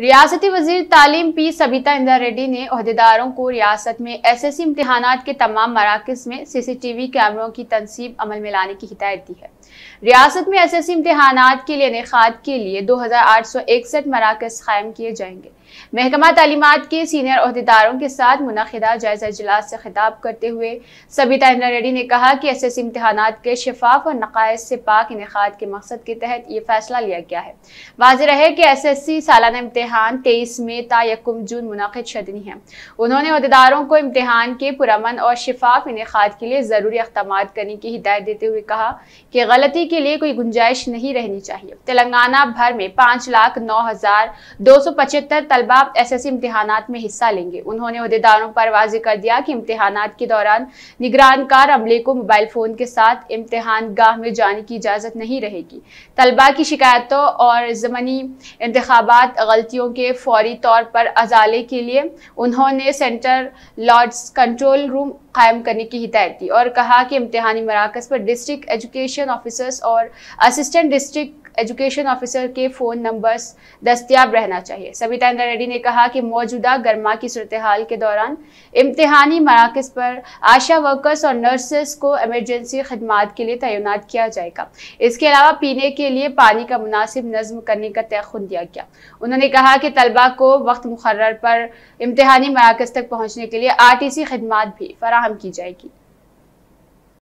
रियासती वजीर तालीम पी सबीता इंदर रेड्डी ने अहदेदारों को रियासत में एस एस इम्तहान के तमाम मराकज में सीसीटीवी कैमरों की तनसीब अमल में लाने की हिदायत दी है रियासत में एस एस इम्तहान के लिए इनखाद के लिए दो हज़ार आठ सौ इकसठ मराकज कायम किए जाएंगे महकमा तलीमत के सीनियर अहदेदारों के साथ मुनदा जायजा इजलास से खिताब करते हुए सबीता इंदर रेड्डी ने कहा कि एस एस इम्तहान के शफाफ और नकायद से पाक इनखाद के मकसद के तहत ये फैसला लिया गया है वाज रहे कि एस एस सी सालाना इम्तहान तेईस मई तयकुम जून मुनद शदनी है उन्होंने अहदेदारों को इम्तहान के पुरमन और शिफाफ इनका के लिए ज़रूरी अकदाम करने की हिदायत देते हुए कहा कि गलती के लिए कोई गुंजाइश नहीं रहनी चाहिए तेलंगाना भर में पाँच लाख नौ हज़ार दो सौ पचहत्तर तलबा एस एस इम्तहान में हिस्सा लेंगे उन्होंने अहदेदारों पर वाज कर दिया कि इम्तहान के दौरान निगरानकार अमले को मोबाइल फ़ोन के साथ इम्तहान गाह में जाने की इजाज़त नहीं रहेगी तलबा की शिकायतों और ज़मनी इंतबात गलती बस्तियों के फौरी तौर पर अजाले के लिए उन्होंने सेंटर लॉर्ड्स कंट्रोल रूम कायम करने की हिदायत दी और कहा कि इम्तहानी मराकज़ पर डिस्ट्रिक्ट एजुकेशन ऑफिसर्स और असिस्टेंट डिस्ट्रिक्ट एजुकेशन ऑफिसर के फ़ोन नंबर्स दस्तियाब रहना चाहिए सविता इंद्र रेड्डी ने कहा कि मौजूदा गर्मा की सूरत हाल के दौरान इम्तहानी मराकज़ पर आशा वर्कर्स और नर्सेस को एमरजेंसी खदमात के लिए तैनात किया जाएगा इसके अलावा पीने के लिए पानी का मुनासिब नज्म करने का तयन दिया गया उन्होंने कहा कि तलबा को वक्त मुकर पर इम्तहानी मराकज़ तक पहुँचने के लिए आर टी सी खदमात भी फराहम की जाएगी